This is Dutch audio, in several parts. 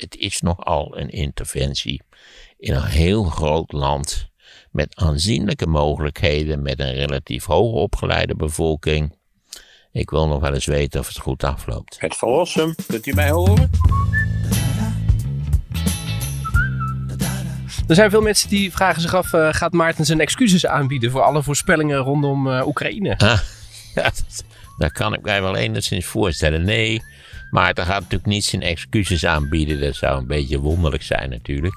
Het is nogal een interventie in een heel groot land met aanzienlijke mogelijkheden, met een relatief hoog opgeleide bevolking. Ik wil nog wel eens weten of het goed afloopt. Het verlossen, kunt u mij horen? Er zijn veel mensen die vragen zich af: eh, gaat Maarten zijn excuses aanbieden voor alle voorspellingen rondom eh, Oekraïne? Ah, ja, dat, daar kan ik mij wel enigszins voorstellen. Nee, maar hij gaat natuurlijk niet zijn excuses aanbieden. Dat zou een beetje wonderlijk zijn natuurlijk.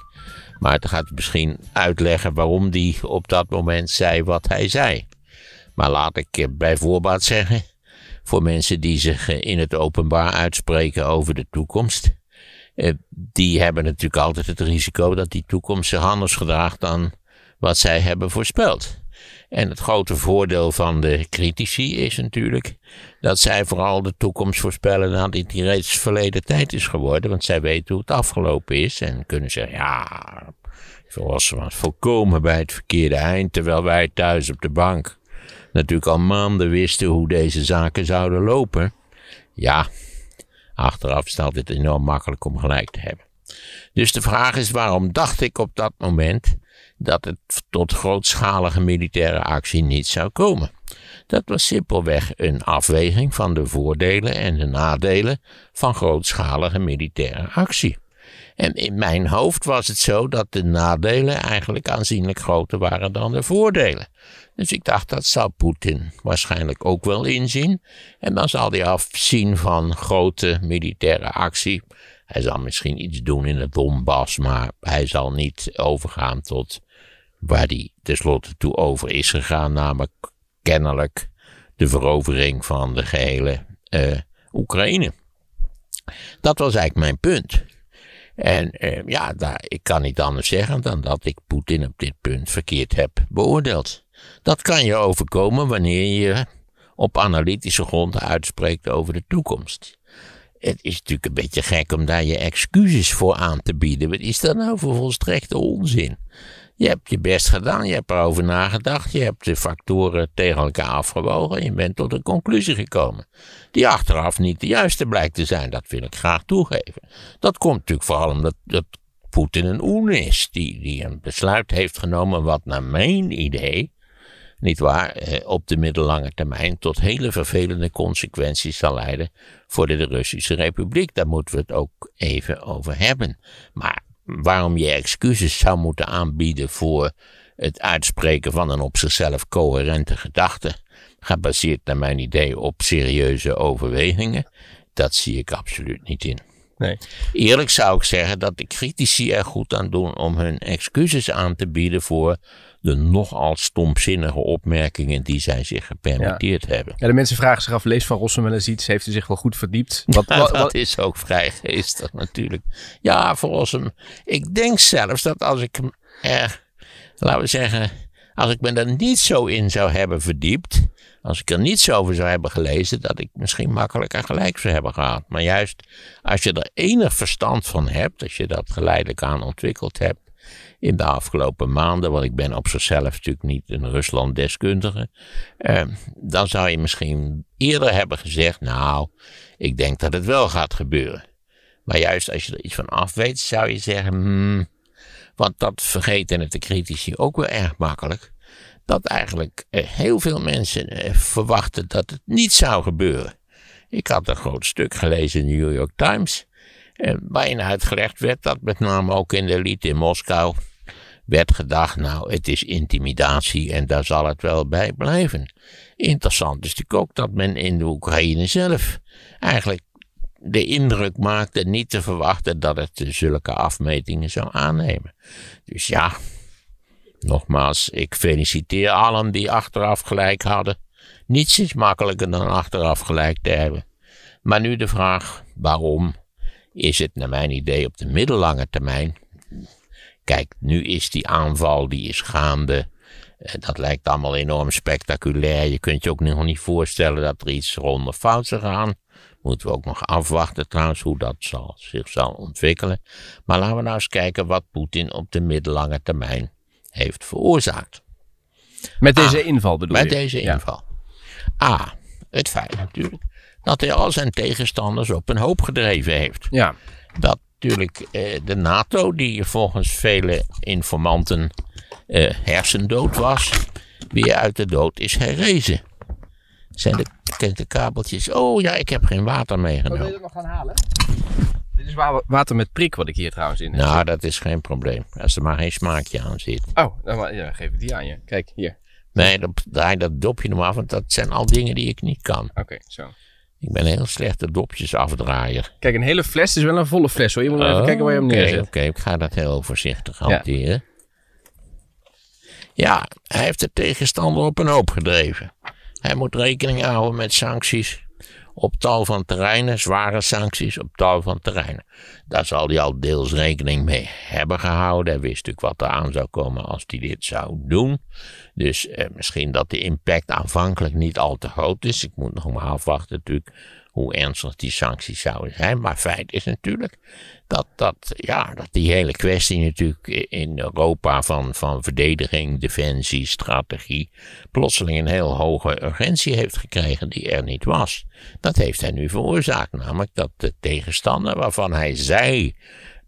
Maar het gaat misschien uitleggen waarom hij op dat moment zei wat hij zei. Maar laat ik bij voorbaat zeggen, voor mensen die zich in het openbaar uitspreken over de toekomst, eh, die hebben natuurlijk altijd het risico dat die toekomst zich anders gedraagt dan wat zij hebben voorspeld. En het grote voordeel van de critici is natuurlijk dat zij vooral de toekomst voorspellen nadat die reeds verleden tijd is geworden. Want zij weten hoe het afgelopen is en kunnen zeggen, ja, zoals was volkomen bij het verkeerde eind, terwijl wij thuis op de bank natuurlijk al maanden wisten hoe deze zaken zouden lopen. Ja, achteraf staat dit enorm makkelijk om gelijk te hebben. Dus de vraag is, waarom dacht ik op dat moment dat het tot grootschalige militaire actie niet zou komen. Dat was simpelweg een afweging van de voordelen en de nadelen van grootschalige militaire actie. En in mijn hoofd was het zo dat de nadelen eigenlijk aanzienlijk groter waren dan de voordelen. Dus ik dacht dat zou Poetin waarschijnlijk ook wel inzien. En dan zal hij afzien van grote militaire actie. Hij zal misschien iets doen in het Donbass, maar hij zal niet overgaan tot waar die tenslotte toe over is gegaan, namelijk kennelijk de verovering van de gehele eh, Oekraïne. Dat was eigenlijk mijn punt. En eh, ja, daar, ik kan niet anders zeggen dan dat ik Poetin op dit punt verkeerd heb beoordeeld. Dat kan je overkomen wanneer je op analytische gronden uitspreekt over de toekomst. Het is natuurlijk een beetje gek om daar je excuses voor aan te bieden. Wat is dat nou voor volstrekte onzin? Je hebt je best gedaan, je hebt erover nagedacht, je hebt de factoren tegen elkaar afgewogen en je bent tot een conclusie gekomen. Die achteraf niet de juiste blijkt te zijn, dat wil ik graag toegeven. Dat komt natuurlijk vooral omdat dat Poetin een oen is, die, die een besluit heeft genomen wat naar mijn idee niet waar, op de middellange termijn tot hele vervelende consequenties zal leiden voor de Russische Republiek. Daar moeten we het ook even over hebben. Maar waarom je excuses zou moeten aanbieden voor het uitspreken van een op zichzelf coherente gedachte, gebaseerd naar mijn idee op serieuze overwegingen, dat zie ik absoluut niet in. Nee. Eerlijk zou ik zeggen dat de critici er goed aan doen om hun excuses aan te bieden voor de nogal stomzinnige opmerkingen die zij zich gepermitteerd hebben. Ja, de mensen vragen zich af, leest Van Rossum wel eens iets? Heeft hij zich wel goed verdiept? Wat, wat, dat is ook vrij geestig natuurlijk. Ja, Van Rossum. Ik denk zelfs dat als ik hem eh, laten we zeggen, als ik me er niet zo in zou hebben verdiept, als ik er niet zo over zou hebben gelezen, dat ik misschien makkelijker gelijk zou hebben gehad. Maar juist als je er enig verstand van hebt, als je dat geleidelijk aan ontwikkeld hebt, in de afgelopen maanden, want ik ben op zichzelf natuurlijk niet een Rusland-deskundige, ehm, dan zou je misschien eerder hebben gezegd, nou, ik denk dat het wel gaat gebeuren. Maar juist als je er iets van af weet, zou je zeggen, hmm, want dat vergeten het de critici ook wel erg makkelijk, dat eigenlijk eh, heel veel mensen eh, verwachten dat het niet zou gebeuren. Ik had een groot stuk gelezen in de New York Times eh, waarin uitgelegd werd dat met name ook in de elite in Moskou werd gedacht, nou, het is intimidatie en daar zal het wel bij blijven. Interessant is natuurlijk ook dat men in de Oekraïne zelf eigenlijk de indruk maakte niet te verwachten dat het zulke afmetingen zou aannemen. Dus ja, nogmaals, ik feliciteer allen die achteraf gelijk hadden. Niets is makkelijker dan achteraf gelijk te hebben. Maar nu de vraag, waarom is het naar mijn idee op de middellange termijn Kijk, nu is die aanval, die is gaande. Eh, dat lijkt allemaal enorm spectaculair. Je kunt je ook nog niet voorstellen dat er iets ronder fout zou gaan. Moeten we ook nog afwachten trouwens hoe dat zal, zich zal ontwikkelen. Maar laten we nou eens kijken wat Poetin op de middellange termijn heeft veroorzaakt. Met ah, deze inval bedoel met je? Met deze inval. A, het feit natuurlijk dat hij al zijn tegenstanders op een hoop gedreven heeft. Ja. Dat natuurlijk eh, de NATO, die volgens vele informanten eh, hersendood was, weer uit de dood is herrezen. Zijn de, de kabeltjes. Oh ja, ik heb geen water meegenomen. Wil je dat nog gaan halen? Dit is water met prik wat ik hier trouwens in heb. Nou, dat is geen probleem. Als er maar geen smaakje aan zit. Oh, dan ja, geef ik die aan je. Kijk, hier. Nee, dan draai dat dopje nog af, want dat zijn al dingen die ik niet kan. Oké, zo. Ik ben een heel slechte dopjesafdraaier. Kijk, een hele fles is wel een volle fles hoor. Je moet even oh, kijken waar je hem neerzet. Oké, ik ga dat heel voorzichtig hanteren. Ja. ja, hij heeft de tegenstander op een hoop gedreven. Hij moet rekening houden met sancties op tal van terreinen, zware sancties op tal van terreinen. Daar zal hij al deels rekening mee hebben gehouden. Hij wist natuurlijk wat er aan zou komen als hij dit zou doen. Dus eh, misschien dat de impact aanvankelijk niet al te groot is. Ik moet nog maar afwachten natuurlijk hoe ernstig die sancties zouden zijn. Maar feit is natuurlijk dat, dat, ja, dat die hele kwestie natuurlijk in Europa van, van verdediging, defensie, strategie, plotseling een heel hoge urgentie heeft gekregen die er niet was. Dat heeft hij nu veroorzaakt, namelijk dat de tegenstander waarvan hij zei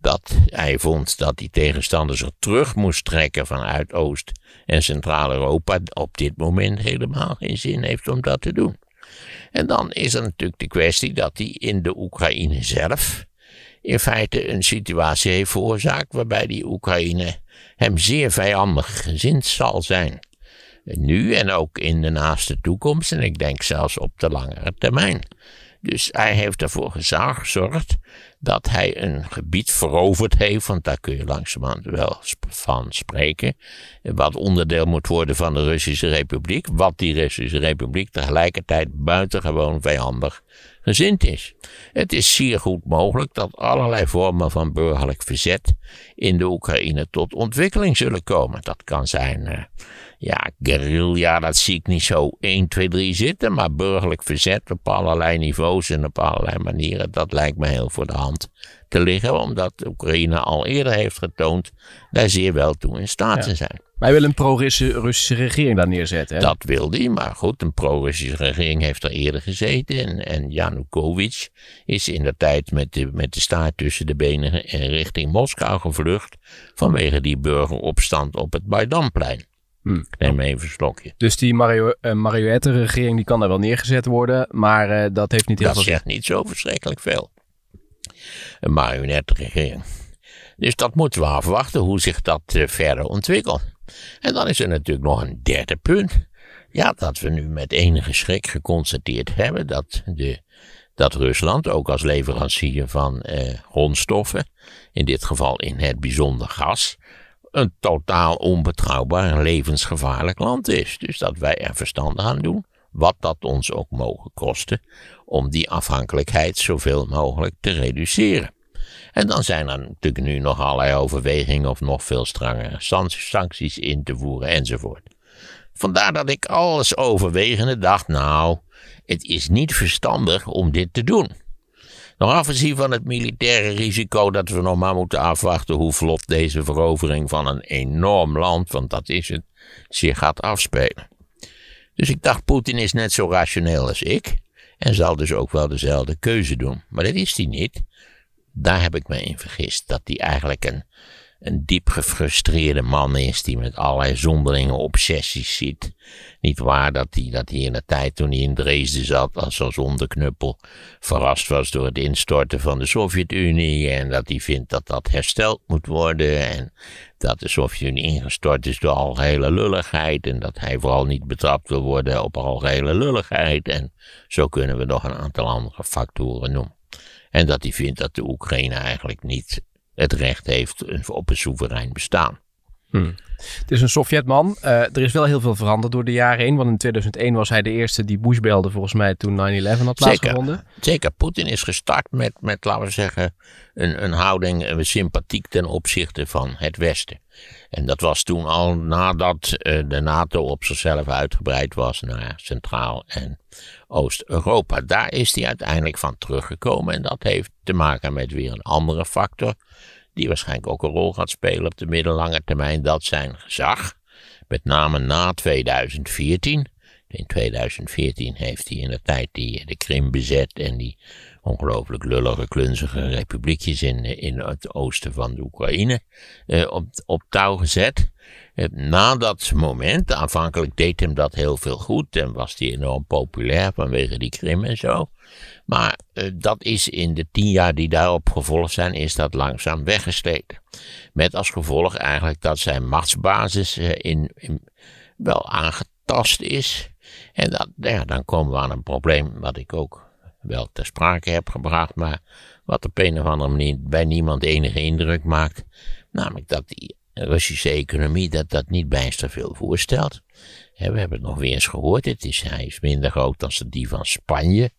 dat hij vond dat die tegenstander zich terug moest trekken vanuit Oost- en Centraal-Europa, op dit moment helemaal geen zin heeft om dat te doen. En dan is er natuurlijk de kwestie dat hij in de Oekraïne zelf in feite een situatie heeft veroorzaakt waarbij die Oekraïne hem zeer vijandig gezind zal zijn. Nu en ook in de naaste toekomst en ik denk zelfs op de langere termijn. Dus hij heeft ervoor gezorgd dat hij een gebied veroverd heeft, want daar kun je langzamerhand wel van spreken, wat onderdeel moet worden van de Russische Republiek, wat die Russische Republiek tegelijkertijd buitengewoon vijandig gezind is. Het is zeer goed mogelijk dat allerlei vormen van burgerlijk verzet in de Oekraïne tot ontwikkeling zullen komen. Dat kan zijn eh, ja, guerrilla, dat zie ik niet zo 1, 2, 3 zitten, maar burgerlijk verzet op allerlei niveaus en op allerlei manieren, dat lijkt me heel voor de hand te liggen, omdat Oekraïne al eerder heeft getoond daar zeer wel toe in staat te zijn. Maar hij wil een pro-Russische regering daar neerzetten. Hè? Dat wil hij, maar goed, een pro-Russische regering heeft er eerder gezeten. En, en Janukovic is in de tijd met de, met de staart tussen de benen eh, richting Moskou gevlucht vanwege die burgeropstand op het Maidanplein. Hmm. Neem even een slokje. Dus die Mario, uh, die kan daar wel neergezet worden, maar eh, dat heeft niet heel dat veel... Dat zegt niet zo verschrikkelijk veel. Een marionettenregering. Dus dat moeten we afwachten hoe zich dat eh, verder ontwikkelt. En dan is er natuurlijk nog een derde punt. Ja, dat we nu met enige schrik geconstateerd hebben dat, de, dat Rusland, ook als leverancier van grondstoffen, in dit geval in het bijzonder gas, een totaal onbetrouwbaar en levensgevaarlijk land is. Dus dat wij er verstand aan doen, wat dat ons ook mogen kosten, om die afhankelijkheid zoveel mogelijk te reduceren. En dan zijn er natuurlijk nu nog allerlei overwegingen of nog veel strengere sancties in te voeren enzovoort. Vandaar dat ik alles overwegende dacht, nou, het is niet verstandig om dit te doen. Nog afgezien van het militaire risico dat we nog maar moeten afwachten hoe vlot deze verovering van een enorm land, want dat is het, zich gaat afspelen. Dus ik dacht, Poetin is net zo rationeel als ik en zal dus ook wel dezelfde keuze doen. Maar dat is hij niet. Daar heb ik me in vergist, dat hij eigenlijk een een diep gefrustreerde man is die met allerlei zonderlinge obsessies zit. Niet waar dat hij dat die in de tijd toen hij in Dresden zat als zo'n zondeknuppel verrast was door het instorten van de Sovjet-Unie en dat hij vindt dat dat hersteld moet worden en dat de Sovjet-Unie ingestort is door algehele lulligheid en dat hij vooral niet betrapt wil worden op algehele lulligheid en zo kunnen we nog een aantal andere factoren noemen. En dat hij vindt dat de Oekraïne eigenlijk niet het recht heeft op een soeverein bestaan. Hmm. Het is een Sovjetman. Eh, er is wel heel veel veranderd door de jaren heen. Want in 2001 was hij de eerste die Bush belde, volgens mij, toen 9-11 had plaatsgevonden. Zeker, zeker. Poetin is gestart met, met, laten we zeggen, een, een houding sympathiek ten opzichte van het Westen. En dat was toen al nadat eh, de NATO op zichzelf uitgebreid was naar Centraal- en Oost-Europa. Daar is hij uiteindelijk van teruggekomen. En dat heeft te maken met weer een andere factor die waarschijnlijk ook een rol gaat spelen op de middellange termijn, dat zijn gezag, met name na 2014. In 2014 heeft hij in de tijd die de Krim bezet en die ongelooflijk lullige, klunzige republiekjes in, in het oosten van de Oekraïne eh, op, op touw gezet. Eh, na dat moment, aanvankelijk deed hem dat heel veel goed en was hij enorm populair vanwege die Krim en zo. Maar eh, dat is in de tien jaar die daarop gevolgd zijn, is dat langzaam weggesleten. Met als gevolg eigenlijk dat zijn machtsbasis eh, in, in, wel aangetast is. En dat, ja, dan komen we aan een probleem wat ik ook wel ter sprake heb gebracht, maar wat op een of andere manier bij niemand enige indruk maakt. Namelijk dat die Russische economie dat dat niet bijster veel voorstelt. we hebben het nog weer eens gehoord, het is, hij is minder groot dan die van Spanje.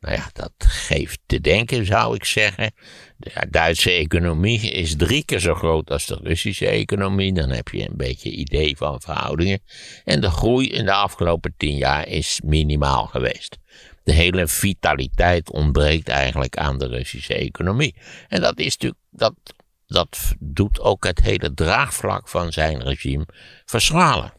Nou ja, dat geeft te denken, zou ik zeggen. De Duitse economie is drie keer zo groot als de Russische economie. Dan heb je een beetje idee van verhoudingen. En de groei in de afgelopen tien jaar is minimaal geweest. De hele vitaliteit ontbreekt eigenlijk aan de Russische economie. En dat is natuurlijk, dat, dat doet ook het hele draagvlak van zijn regime verschralen.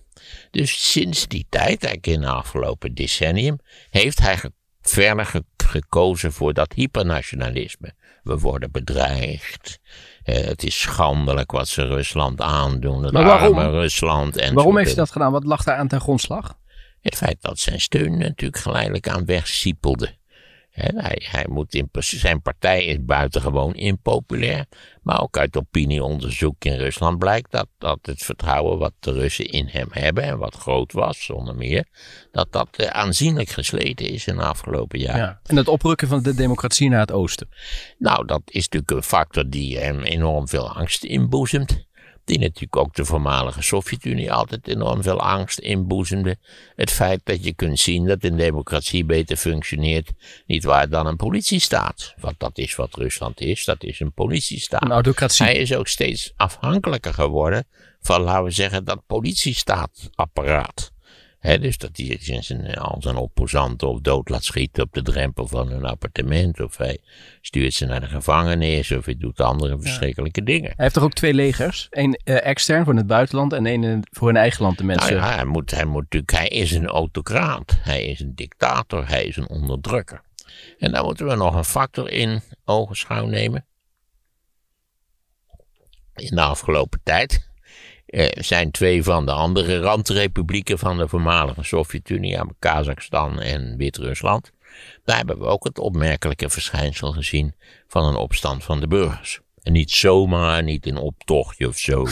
Dus sinds die tijd, eigenlijk in de afgelopen decennium, heeft hij verder gekozen voor dat hypernationalisme. We worden bedreigd. Eh, het is schandelijk wat ze Rusland aandoen. Het maar waarom? arme Rusland. En waarom heeft hij dat gedaan? Wat lag daar aan ten grondslag? Het feit dat zijn steun natuurlijk geleidelijk aan wegsiepelde. Hij, moet in, zijn partij is buitengewoon impopulair. Maar ook uit opinieonderzoek in Rusland blijkt dat, dat het vertrouwen wat de Russen in hem hebben, en wat groot was zonder meer, dat dat eh, aanzienlijk gesleten is in de afgelopen jaren. Ja. En het oprukken van de democratie naar het oosten? Nou, dat is natuurlijk een factor die hem enorm veel angst inboezemt die natuurlijk ook de voormalige Sovjet-Unie altijd enorm veel angst inboezemde. Het feit dat je kunt zien dat een democratie beter functioneert, niet waar dan een politiestaat. Want dat is wat Rusland is, dat is een politiestaat. Een autocratie. Hij is ook steeds afhankelijker geworden van, laten we zeggen, dat politiestaatapparaat dus dat hij zijn, eh, al zijn opposanten of dood laat schieten op de drempel van hun appartement. Of hij stuurt ze naar de gevangenis. Of hij doet andere verschrikkelijke dingen. Hij heeft toch ook twee legers? Eén eh, extern voor het buitenland en één eh, voor hun eigen land, de nou mensen. ja, hij, moet, hij, moet natuurlijk, hij is een autocraat. Hij is een dictator. Hij is een onderdrukker. En daar moeten we nog een factor in schouw nemen. In de afgelopen tijd eh, zijn twee van de andere randrepublieken van de voormalige Sovjet-Unie, Kazachstan en Wit-Rusland. Daar hebben we ook het opmerkelijke verschijnsel gezien van een opstand van de burgers. En niet zomaar, niet een optochtje of zo.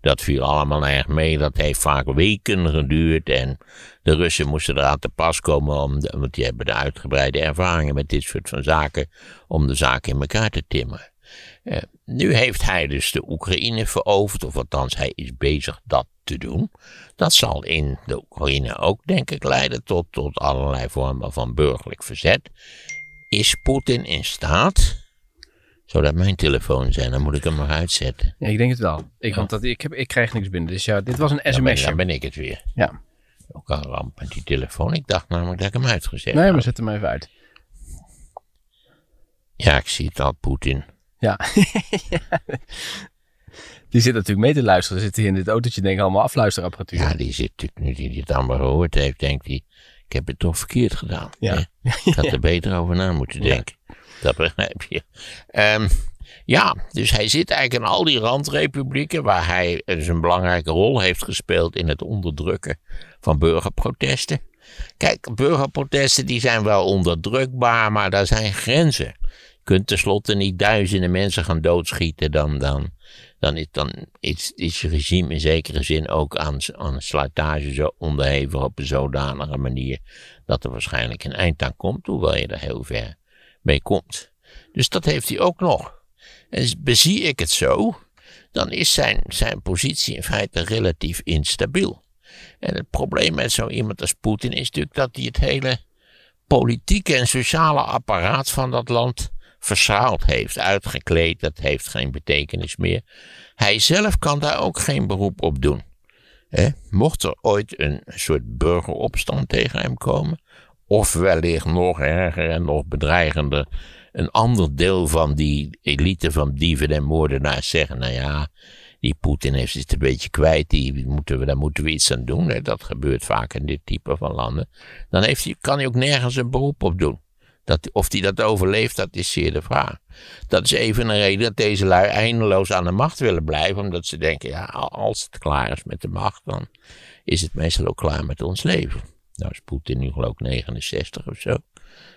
Dat viel allemaal erg mee. Dat heeft vaak weken geduurd. En de Russen moesten eraan te pas komen, om want die hebben de uitgebreide ervaringen met dit soort van zaken, om de zaak in elkaar te timmeren. Eh, nu heeft hij dus de Oekraïne veroverd, of althans hij is bezig dat te doen. Dat zal in de Oekraïne ook, denk ik, leiden tot, tot allerlei vormen van burgerlijk verzet. Is Poetin in staat zodat mijn telefoon zijn, dan moet ik hem maar uitzetten. Ja, ik denk het wel. Ik, Want dat, ik, heb, ik krijg niks binnen. Dus ja, dit was een sms. Dan, dan ben, ik het weer. Ja. Ook al ramp met die telefoon. Ik dacht namelijk dat ik hem uitgezet Nee, maar zet hem even uit. Ja, ik zie het al, Poetin. Ja. die zit natuurlijk mee te luisteren. Zit hier in dit autootje, denk ik, allemaal afluisterapparatuur. Ja, die zit natuurlijk, nu die het allemaal gehoord heeft, denkt hij, ik heb het toch verkeerd gedaan. Ja. Ik had er beter over na moeten denken. Dat begrijp je. Ehm, ja, dus hij zit eigenlijk in al die randrepublieken waar hij eh, dus een belangrijke rol heeft gespeeld in het onderdrukken van burgerprotesten. Kijk, burgerprotesten die zijn wel onderdrukbaar, maar daar zijn grenzen kunt tenslotte niet duizenden mensen gaan doodschieten. Dan, dan, dan, is, dan is, is het regime in zekere zin ook aan, aan slijtage zo onderhevig op een zodanige manier dat er waarschijnlijk een eind aan komt, hoewel je er heel ver mee komt. Dus dat heeft hij ook nog. En bezie ik het zo, dan is zijn, zijn positie in feite relatief instabiel. En het probleem met zo iemand als Poetin is natuurlijk dat hij het hele politieke en sociale apparaat van dat land verschaald heeft, uitgekleed, dat heeft geen betekenis meer. Hij zelf kan daar ook geen beroep op doen. Mocht er ooit een soort burgeropstand tegen hem komen, of wellicht nog erger en nog bedreigender, een ander deel van die elite van dieven en moordenaars zeggen: Nou ja, die Poetin heeft het een beetje kwijt, die moeten we, daar moeten we iets aan doen. Dat gebeurt vaak in dit type van landen. Dan heeft hij, kan hij ook nergens een beroep op doen. Dat, of die dat overleeft, dat is zeer de vraag. Dat is even een reden dat deze lui eindeloos aan de macht willen blijven. Omdat ze denken, ja, als het klaar is met de macht, dan is het meestal ook klaar met ons leven. Nou is Poetin nu geloof ik 69 of zo.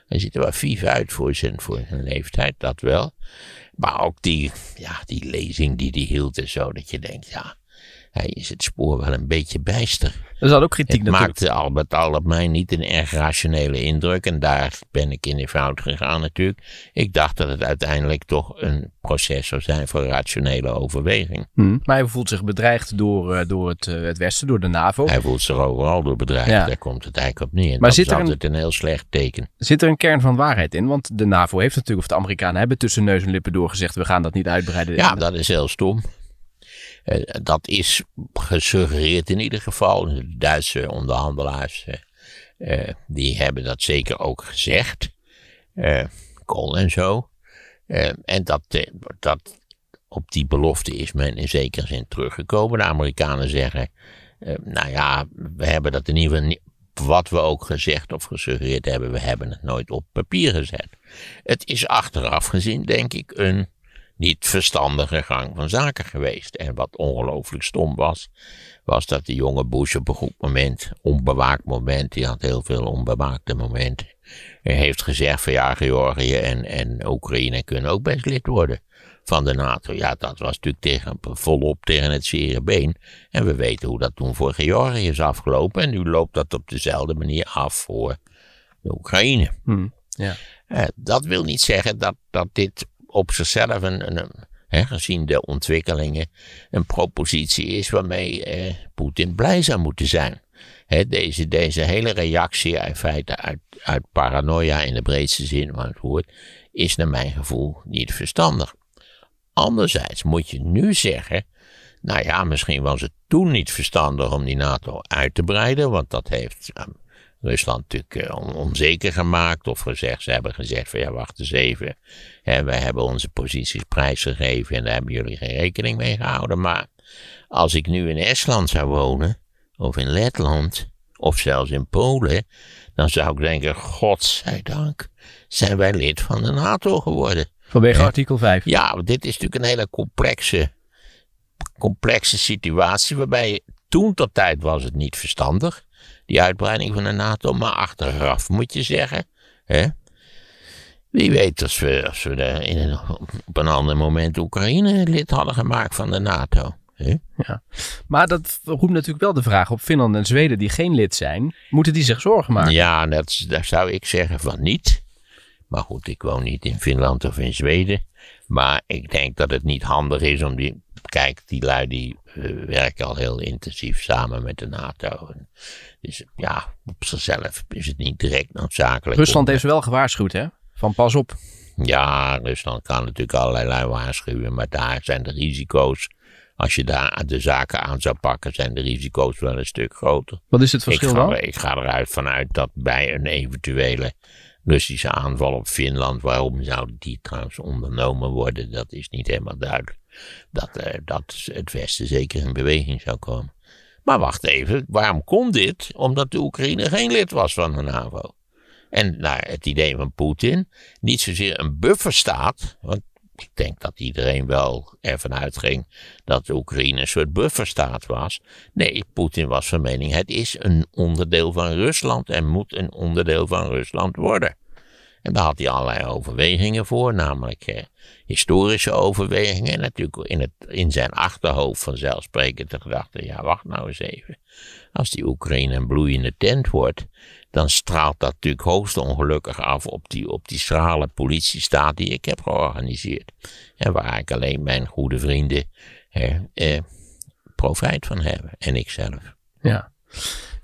Hij ziet er wel vief uit voor zijn, voor zijn leeftijd, dat wel. Maar ook die, ja, die lezing die hij hield en zo, dat je denkt, ja, hij is het spoor wel een beetje bijster. Er zat ook kritiek het natuurlijk. maakte Albert al op mij niet een erg rationele indruk. En daar ben ik in de fout gegaan natuurlijk. Ik dacht dat het uiteindelijk toch een proces zou zijn voor rationele overweging. Hm. Maar hij voelt zich bedreigd door, eh, door het, eh, het Westen, door de NAVO. Hij voelt zich overal door bedreigd. Daar komt het eigenlijk op neer. maar dat zit is er altijd een, een heel slecht teken. Zit er een kern van waarheid in? Want de NAVO heeft natuurlijk, of de Amerikanen hebben tussen neus en lippen doorgezegd... we gaan dat niet uitbreiden. Ja, dat is heel stom. Eh, dat is gesuggereerd in ieder geval. De Duitse onderhandelaars eh, die hebben dat zeker ook gezegd. Eh, Kool en zo. en dat, dat op die belofte is men in zekere zin teruggekomen. De Amerikanen zeggen, nou ja, we hebben dat in ieder geval niet, wat we ook gezegd of gesuggereerd hebben, we hebben het nooit op papier gezet. Het is achteraf gezien, denk ik, een niet verstandige gang van zaken geweest. En wat ongelooflijk stom was, was dat die jonge Bush op een goed moment, onbewaakt moment, die had heel veel onbewaakte momenten, heeft gezegd van ja, Georgië en, en Oekraïne kunnen ook best lid worden van de NATO. Ja, dat was natuurlijk tegen, volop tegen het zere been. En we weten hoe dat toen voor Georgië is afgelopen. En nu loopt dat op dezelfde manier af voor de Oekraïne. Hmm, ja. Eh, dat wil niet zeggen dat, dat dit op zichzelf een, gezien de ontwikkelingen, een propositie is waarmee eh, Poetin blij zou moeten zijn. deze, deze hele reactie in feite uit, uit paranoia in de breedste zin van het woord, is naar mijn gevoel niet verstandig. Anderzijds moet je nu zeggen, nou ja, misschien was het toen niet verstandig om die NATO uit te breiden, want dat heeft ehm, Rusland natuurlijk eh, onzeker gemaakt of gezegd, ze hebben gezegd van ja wacht eens even, hè, wij hebben onze posities prijsgegeven en daar hebben jullie geen rekening mee gehouden. Maar als ik nu in Estland zou wonen, of in Letland, of zelfs in Polen, dan zou ik denken, godzijdank, zijn wij lid van de NATO geworden. Vanwege artikel 5? Ja, want dit is natuurlijk een hele complexe, complexe situatie, waarbij toen tot tijd was het niet verstandig die uitbreiding van de NATO maar achteraf, moet je zeggen. Hè? Wie weet, als we, als we in een, op een ander moment Oekraïne lid hadden gemaakt van de NATO. Hè? Ja. Maar dat roept natuurlijk wel de vraag op Finland en Zweden, die geen lid zijn, moeten die zich zorgen maken? Ja, dat, daar zou ik zeggen van niet. Maar goed, ik woon niet in Finland of in Zweden. Maar ik denk dat het niet handig is om die kijk, die lui die eh, werken al heel intensief samen met de NATO. En dus ja, op zichzelf is het niet direct noodzakelijk. Rusland heeft wel gewaarschuwd, hè? Van pas op. Ja, Rusland kan natuurlijk allerlei lui waarschuwen, maar daar zijn de risico's. Als je daar de zaken aan zou pakken, zijn de risico's wel een stuk groter. Wat is het verschil dan? Ik ga eruit vanuit dat bij een eventuele Russische aanval op Finland, waarom zou die trouwens ondernomen worden, dat is niet helemaal duidelijk dat, eh, dat het Westen zeker in beweging zou komen. Maar wacht even, waarom kon dit? Omdat de Oekraïne geen lid was van de NAVO. En naar het idee van Poetin, niet zozeer een bufferstaat, want ik denk dat iedereen wel ervan uitging dat de Oekraïne een soort bufferstaat was. Nee, Poetin was van mening, het is een onderdeel van Rusland en moet een onderdeel van Rusland worden. En daar had hij allerlei overwegingen voor, namelijk eh, historische overwegingen. En natuurlijk in, het, in zijn achterhoofd vanzelfsprekend de gedachte: ja, wacht nou eens even. Als die Oekraïne een bloeiende tent wordt, dan straalt dat natuurlijk hoogst ongelukkig af op die, op die schrale politiestaat die ik heb georganiseerd. En waar ik alleen mijn goede vrienden eh, profijt van hebben en ikzelf. Ja.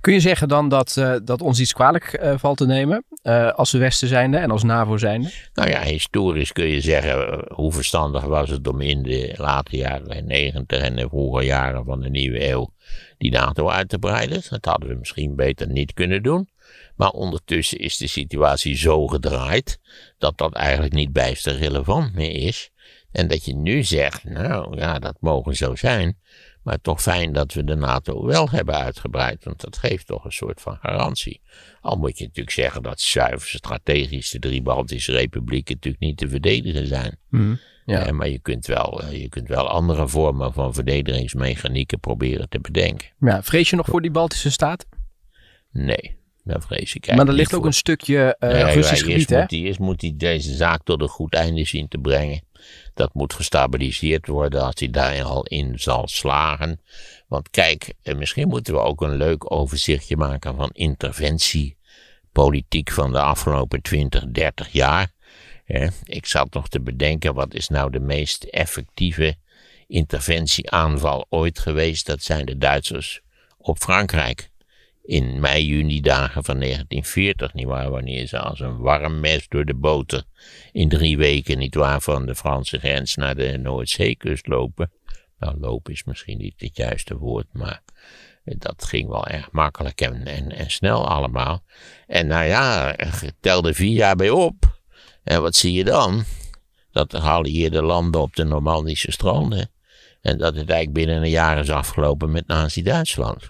Kun je zeggen dan dat, eh, dat ons iets kwalijk eh, valt te nemen eh, als we Westen zijnde en als NAVO zijnde? Nou ja, historisch kun je zeggen hoe verstandig was het om in de late jaren 90 en de vroege jaren van de nieuwe eeuw die NATO uit te breiden. Dat hadden we misschien beter niet kunnen doen. Maar ondertussen is de situatie zo gedraaid dat dat eigenlijk niet bijster relevant meer is. En dat je nu zegt, nou ja, dat mogen zo zijn. Maar toch fijn dat we de NATO wel hebben uitgebreid, want dat geeft toch een soort van garantie. Al moet je natuurlijk zeggen dat zuiver strategisch de drie Baltische republieken natuurlijk niet te verdedigen zijn. Hmm. ja. Eh, maar je kunt, wel, eh, je kunt wel andere vormen van verdedigingsmechanieken proberen te bedenken. Ja, vrees je nog voor die Baltische staat? Nee, dat vrees ik Maar er ligt ook een stukje uh, Russisch gebied, hè? Moet die, eerst moet hij deze zaak tot een goed einde zien te brengen. Dat moet gestabiliseerd worden als hij daar al in zal slagen. Want kijk, eh, misschien moeten we ook een leuk overzichtje maken van interventiepolitiek van de afgelopen 20, 30 jaar. Ik zat nog te bedenken, wat is nou de meest effectieve interventieaanval ooit geweest? Dat zijn de Duitsers op Frankrijk in mei-juni dagen van 1940, waar, wanneer ze als een warm mes door de boten in drie weken, niet waar, van de Franse grens naar de Noordzeekust lopen. Nou, lopen is misschien niet het juiste woord, maar dat ging wel erg makkelijk en, en, en snel allemaal. En nou ja, telde vier jaar bij op. En wat zie je dan? Dat de geallieerde landen op de Normandische stranden. En dat het eigenlijk binnen een jaar is afgelopen met Nazi-Duitsland.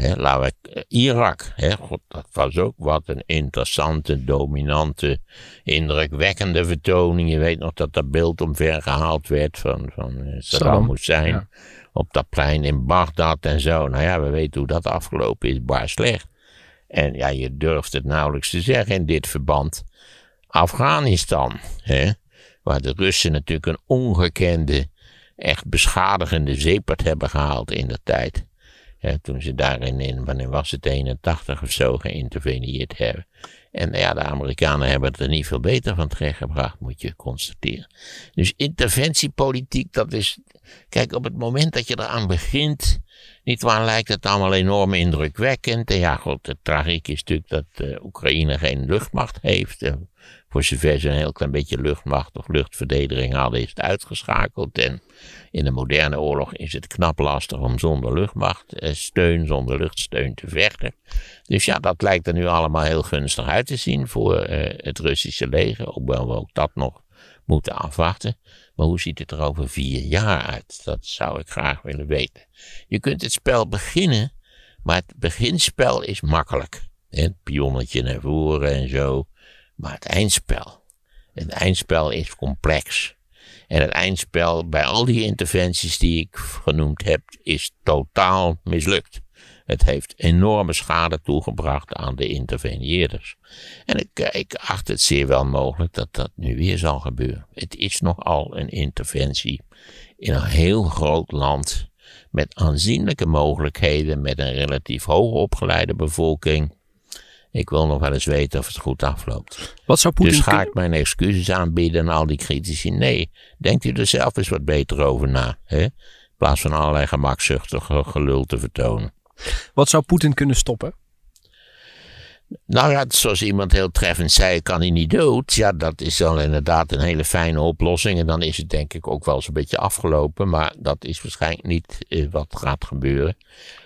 He, laten we, eh, Irak, he, God, dat was ook wat een interessante, dominante, indrukwekkende vertoning. Je weet nog dat dat beeld omvergehaald werd van, van eh, Saddam Hussein op dat plein in Bagdad en zo. Nou ja, we weten hoe dat afgelopen is, baar slecht. En ja, je durft het nauwelijks te zeggen in dit verband. Afghanistan, he, waar de Russen natuurlijk een ongekende, echt beschadigende zeepert hebben gehaald in de tijd toen ze daarin in, wanneer was het, 81 of zo, geïnterveneerd hebben. En ja, de Amerikanen hebben het er niet veel beter van terechtgebracht, moet je constateren. Dus interventiepolitiek, dat is. Kijk, op het moment dat je eraan begint, niet waar lijkt het allemaal enorm indrukwekkend. En ja, goed, het tragiek is natuurlijk dat uh, Oekraïne geen luchtmacht heeft voor zover ze een heel klein beetje luchtmacht of luchtverdediging hadden, is het uitgeschakeld. En in de moderne oorlog is het knap lastig om zonder luchtmachtsteun, eh, zonder luchtsteun te vechten. Dus ja, dat lijkt er nu allemaal heel gunstig uit te zien voor eh, het Russische leger, wel we ook dat nog moeten afwachten. Maar hoe ziet het er over vier jaar uit? Dat zou ik graag willen weten. Je kunt het spel beginnen, maar het beginspel is makkelijk. Het pionnetje naar voren en zo maar het eindspel. Het eindspel is complex. En het eindspel bij al die interventies die ik genoemd heb, is totaal mislukt. Het heeft enorme schade toegebracht aan de interveneerders. En ik, eh, ik, acht het zeer wel mogelijk dat dat nu weer zal gebeuren. Het is nogal een interventie in een heel groot land met aanzienlijke mogelijkheden, met een relatief hoog opgeleide bevolking. Ik wil nog wel eens weten of het goed afloopt. Wat zou Poetin dus ga ik mijn excuses aanbieden aan al die critici? Nee, denkt u er zelf eens wat beter over na. Hè? In plaats van allerlei gemakzuchtige gelul te vertonen. Wat zou Poetin kunnen stoppen? Nou ja, zoals iemand heel treffend zei, kan hij niet dood. Ja, dat is dan inderdaad een hele fijne oplossing. En dan is het denk ik ook wel eens een beetje afgelopen. Maar dat is waarschijnlijk niet eh, wat gaat gebeuren.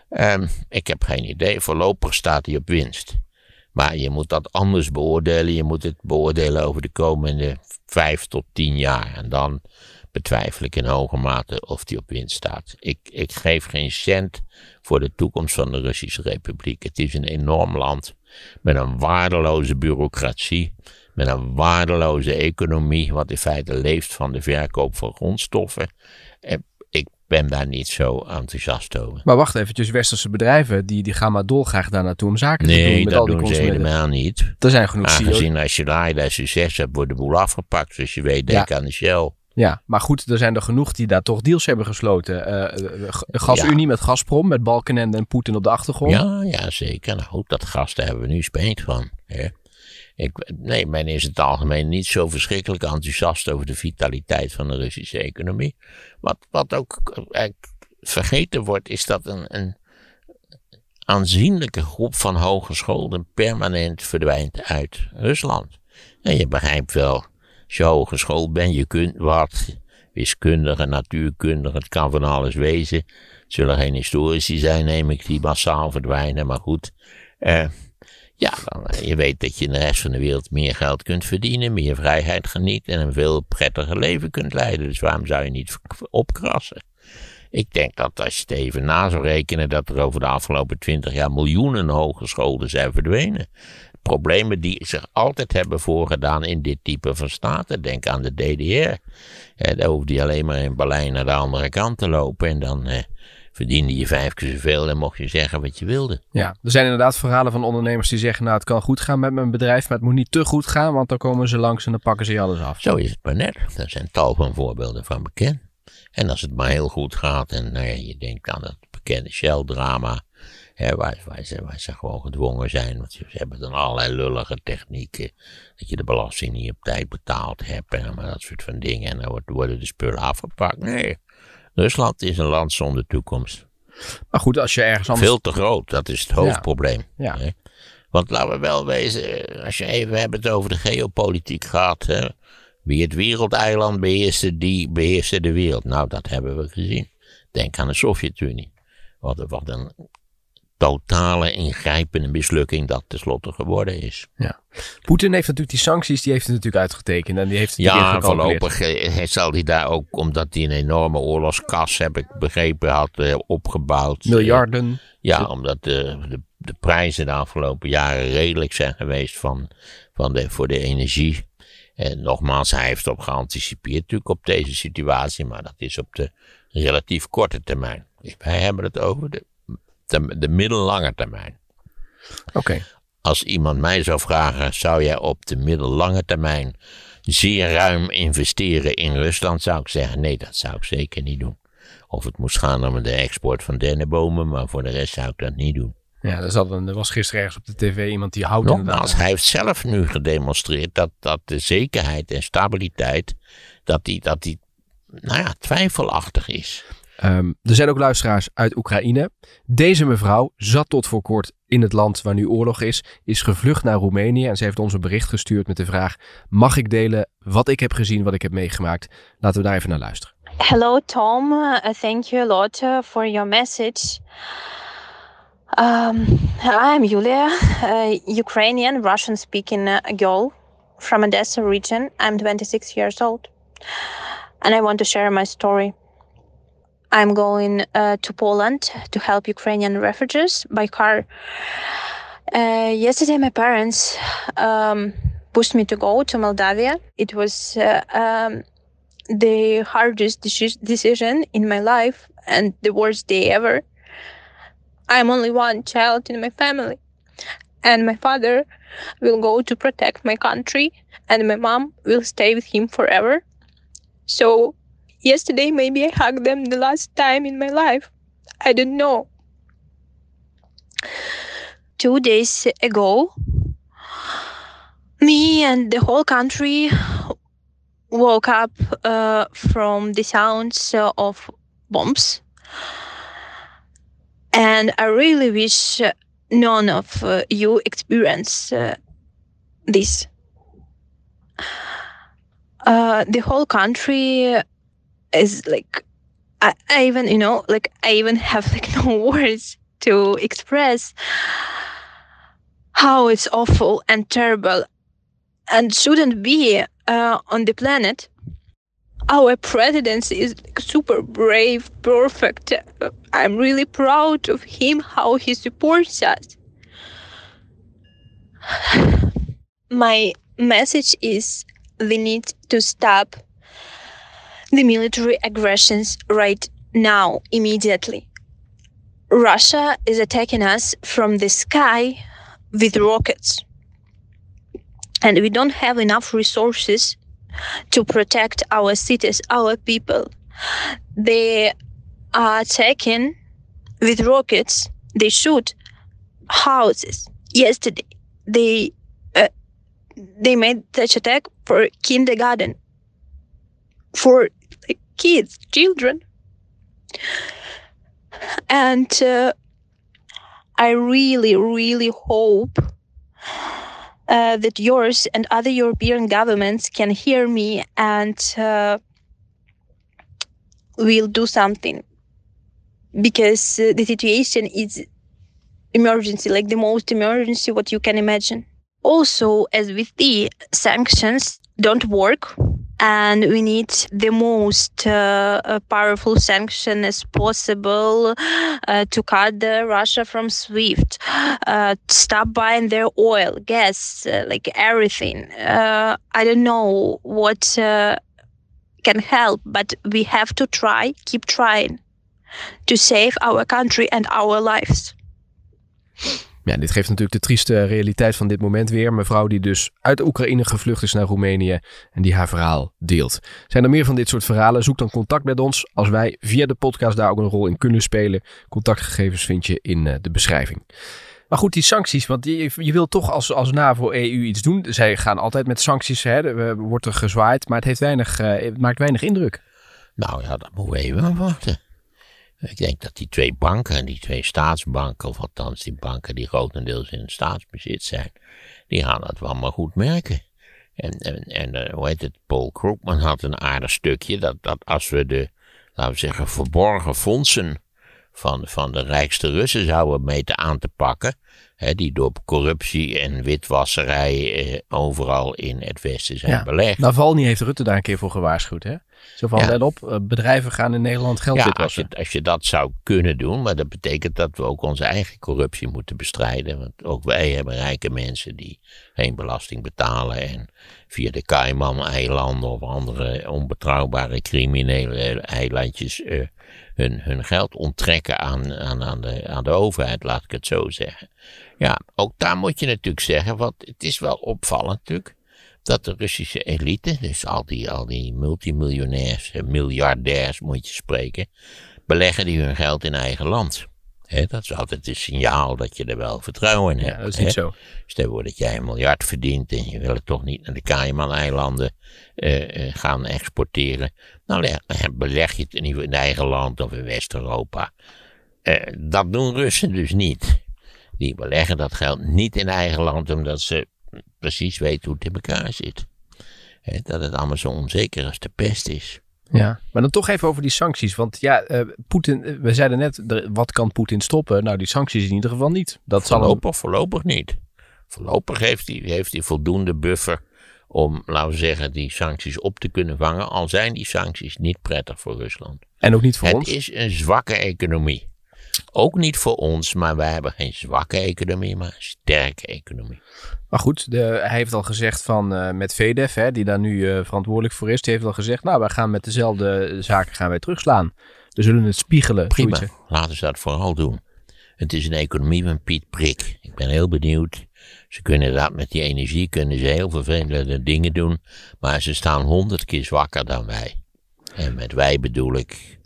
Ehm, ik heb geen idee. Voorlopig staat hij op winst. Maar je moet dat anders beoordelen. Je moet het beoordelen over de komende vijf tot tien jaar. En dan betwijfel ik in hoge mate of die op winst staat. Ik, ik geef geen cent voor de toekomst van de Russische Republiek. Het is een enorm land met een waardeloze bureaucratie, met een waardeloze economie, wat in feite leeft van de verkoop van grondstoffen ben daar niet zo enthousiast over. Maar wacht eventjes, westerse bedrijven die, die gaan maar dolgraag daar naartoe om zaken te doen. Nee, dat al doen ze helemaal niet. Er zijn genoeg e Aangezien als je daar succes hebt, wordt de boel afgepakt. Dus je weet, denk aan de Shell. Ja, maar goed, er zijn er genoeg die daar toch deals hebben gesloten. Uh, Gasunie met Gazprom, met Balkenende en Poetin op de achtergrond. Ja, ja zeker. Nou, ook dat gas, daar hebben we nu spijt van. Hè? Ik, nee, men is het algemeen niet zo verschrikkelijk enthousiast over de vitaliteit van de Russische economie. Wat, wat ook eh, vergeten wordt, is dat een, een aanzienlijke groep van hogescholen permanent verdwijnt uit Rusland. En je begrijpt wel, als je hogeschool bent, je kunt wat. Wiskundige, natuurkundige, het kan van alles wezen. Het zullen geen historici zijn, neem ik, die massaal verdwijnen, maar goed. Eh, ja, eh, je weet dat je in de rest van de wereld meer geld kunt verdienen, meer vrijheid geniet en een veel prettiger leven kunt leiden. Dus waarom zou je niet opkrassen? Ik denk dat als je het even na zou rekenen, dat er over de afgelopen twintig jaar miljoenen hogescholen zijn verdwenen. Problemen die zich altijd hebben voorgedaan in dit type van staten. Denk aan de DDR. Eh, daar hoefde alleen maar in Berlijn naar de andere kant te lopen en dan. Eh, verdiende je vijf keer zoveel en mocht je zeggen wat je wilde. Ja, er zijn inderdaad verhalen van ondernemers die zeggen, nou het kan goed gaan met mijn bedrijf, maar het moet niet te goed gaan, want dan komen ze langs en dan pakken ze je alles af. Zo is het maar net. Er zijn tal van voorbeelden van bekend. En als het maar heel goed gaat en nou ja, je denkt aan dat bekende Shell-drama, waar, waar, ze, waar, ze, gewoon gedwongen zijn. Want ze, hebben dan allerlei lullige technieken. Dat je de belasting niet op tijd betaald hebt en dat soort van dingen. En dan worden de spullen afgepakt. Nee, Rusland is een land zonder toekomst. Maar goed, als je ergens anders... Veel te groot, dat is het hoofdprobleem. Ja. Want laten we wel wezen, als je even, het over de geopolitiek gehad. Wie het wereldeiland beheerste, die beheerste de wereld. Nou, dat hebben we gezien. Denk aan de Sovjet-Unie. wat, een totale ingrijpende mislukking dat tenslotte geworden is. Ja. Poetin heeft natuurlijk die sancties, die heeft natuurlijk uitgetekend en die heeft het Ja, voorlopig eh, eh, zal hij daar ook, omdat hij een enorme oorlogskas, heb ik begrepen, had eh, opgebouwd. Miljarden. ja, omdat de, de, de prijzen de afgelopen jaren redelijk zijn geweest van, van de, voor de energie. En nogmaals, hij heeft op geanticipeerd natuurlijk op deze situatie, maar dat is op de relatief korte termijn. Wij hebben het over de de, middellange termijn. Oké. Als iemand mij zou vragen, zou jij op de middellange termijn zeer ruim investeren in Rusland, zou ik zeggen, nee, dat zou ik zeker niet doen. Of het moest gaan om de export van dennenbomen, maar voor de rest zou ik dat niet doen. Ja, er, er was gisteren ergens op de tv iemand die houdt... Nogmaals, hij heeft zelf nu gedemonstreerd dat, dat de zekerheid en stabiliteit, dat die, dat die nou ja, twijfelachtig is. Ehm, er zijn ook luisteraars uit Oekraïne. Deze mevrouw zat tot voor kort in het land waar nu oorlog is, is gevlucht naar Roemenië en ze heeft ons een bericht gestuurd met de vraag: mag ik delen wat ik heb gezien, wat ik heb meegemaakt? Laten we daar even naar luisteren. Hello Tom, uh, thank you a lot uh, for your message. Um, I'm Julia, uh, Ukrainian Russian speaking girl from Odessa region. I'm 26 years old and I want to share my story. I'm going uh, to Poland to help Ukrainian refugees by car. Uh, yesterday, my parents um, pushed me to go to Moldavia. It was uh, um, the hardest de- decision in my life and the worst day ever. I'm only one child in my family, and my father will go to protect my country, and my mom will stay with him forever. So Yesterday, maybe I hugged them the last time in my life. I don't know. Two days ago, me and the whole country woke up uh, from the sounds of bombs. And I really wish none of uh, you experience uh, this. Uh, the whole country is like I, I even you know like I even have like no words to express how it's awful and terrible and shouldn't be uh, on the planet. Our presidency is like, super brave, perfect. I'm really proud of him, how he supports us. My message is the need to stop the military aggressions right now, immediately. Russia is attacking us from the sky with rockets. And we don't have enough resources to protect our cities, our people. They are attacking with rockets. They shoot houses. Yesterday, they uh, they made such attack for kindergarten for kids, children. And uh, I really, really hope uh, that yours and other European governments can hear me and uh, will do something because uh, the situation is emergency, like the most emergency what you can imagine. Also, as with the sanctions don't work and we need the most uh, uh powerful sanction as possible uh, to cut Russia from SWIFT, uh, stop buying their oil, gas, uh, like everything. Uh, I don't know what can help, but we have to try, keep trying to save our country and our lives. Ja, dit geeft natuurlijk de trieste realiteit van dit moment weer. Mevrouw die dus uit Oekraïne gevlucht is naar Roemenië en die haar verhaal deelt. Zijn er meer van dit soort verhalen? Zoek dan contact met ons als wij via de podcast daar ook een rol in kunnen spelen. Contactgegevens vind je in eh, de beschrijving. Maar goed, die sancties, want je, je wil toch als, als NAVO-EU iets doen. Zij gaan altijd met sancties, hè, er wordt er gezwaaid, maar het, heeft weinig, eh, het maakt weinig indruk. Nou ja, dat moeten we even wachten. Ik denk dat die twee banken, die twee staatsbanken, of althans die banken die grotendeels in staatsbezit zijn, die gaan dat wel maar goed merken. En, en, en eh, hoe heet het, Paul Krugman had een aardig stukje dat, dat als we de, laten we zeggen, verborgen fondsen van, van de rijkste Russen zouden meten aan te pakken, hè, die door corruptie en witwasserij eh, overal in het Westen zijn belegd. Navalny heeft Rutte daar een keer voor gewaarschuwd, hè? Zo van, ja. let op, eh, bedrijven gaan in Nederland geld ja, als je, als je, dat zou kunnen doen, maar dat betekent dat we ook onze eigen corruptie moeten bestrijden. Want ook wij hebben rijke mensen die geen belasting betalen en via de Cayman-eilanden of andere onbetrouwbare criminele eilandjes eh, hun, hun geld onttrekken aan, aan, aan, de, aan de overheid, laat ik het zo zeggen. Ja, ook daar moet je natuurlijk zeggen, want het is wel opvallend natuurlijk dat de Russische elite, dus al die, al die multimiljonairs, miljardairs moet je spreken, beleggen die hun geld in eigen land. dat is altijd een signaal dat je er wel vertrouwen in hebt. Ja, dat is zo. Stel voor dat jij een miljard verdient en je wil het toch niet naar de Cayman-eilanden eh, eh, gaan exporteren. Dan nou, beleg je het in ieder eigen land of in West-Europa. Eh, dat doen Russen dus niet. Die beleggen dat geld niet in eigen land omdat ze precies weet hoe het in elkaar zit. dat het allemaal zo onzeker als de pest is. Ja, maar dan toch even over die sancties. Want ja, eh, Poetin, eh, we zeiden net, wat kan Poetin stoppen? Nou, die sancties in ieder geval niet. Dat voorlopig, zal hem... voorlopig niet. Voorlopig heeft hij, heeft hij voldoende buffer om, laten we zeggen, die sancties op te kunnen vangen. Al zijn die sancties niet prettig voor Rusland. En ook niet voor ons. Het is een zwakke economie. Ook niet voor ons, maar wij hebben geen zwakke economie, maar een sterke economie. Maar goed, de, hij heeft al gezegd van eh, met VDF, hè, die daar nu eh, verantwoordelijk voor is, die heeft al gezegd, nou, wij gaan met dezelfde zaken gaan wij terugslaan. We zullen het spiegelen. Prima, laten ze dat vooral doen. Het is een economie van Piet Prik. Ik ben heel benieuwd. Ze kunnen dat met die energie, kunnen ze heel vervelende dingen doen. Maar ze staan honderd keer zwakker dan wij. En met wij bedoel ik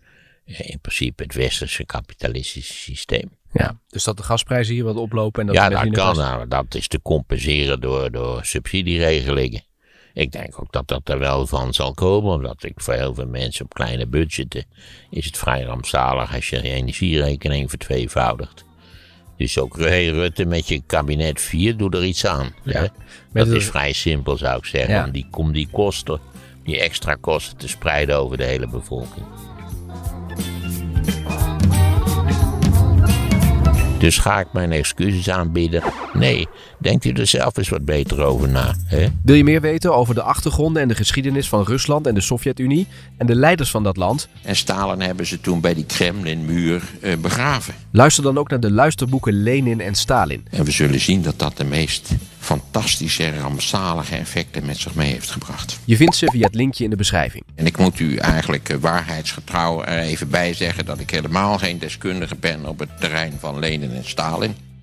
in principe het westerse kapitalistische systeem. Ja, dus dat de gasprijzen hier wat oplopen en dat Ja, dat kan. Nou, dat is te compenseren door, door subsidieregelingen. Ik denk ook dat dat er wel van zal komen, omdat ik voor heel veel mensen op kleine budgetten is het vrij rampzalig als je je energierekening vertweevoudigt. Dus ook Rutte met je kabinet 4, doe er iets aan. Ja. Dat is vrij simpel, zou ik zeggen. Om, die, om die kosten, die extra kosten, te spreiden over de hele bevolking. Dus ga ik mijn excuses aanbieden? Nee, Denkt u er zelf eens wat beter over na. Hè? Wil je meer weten over de achtergronden en de geschiedenis van Rusland en de Sovjet-Unie en de leiders van dat land? En Stalin hebben ze toen bij die Kremlinmuur muur eh, begraven. Luister dan ook naar de luisterboeken Lenin en Stalin. En we zullen zien dat dat de meest fantastische en rampzalige effecten met zich mee heeft gebracht. Je vindt ze via het linkje in de beschrijving. En ik moet u eigenlijk eh, waarheidsgetrouw er even bij zeggen dat ik helemaal geen deskundige ben op het terrein van Lenin en Stalin.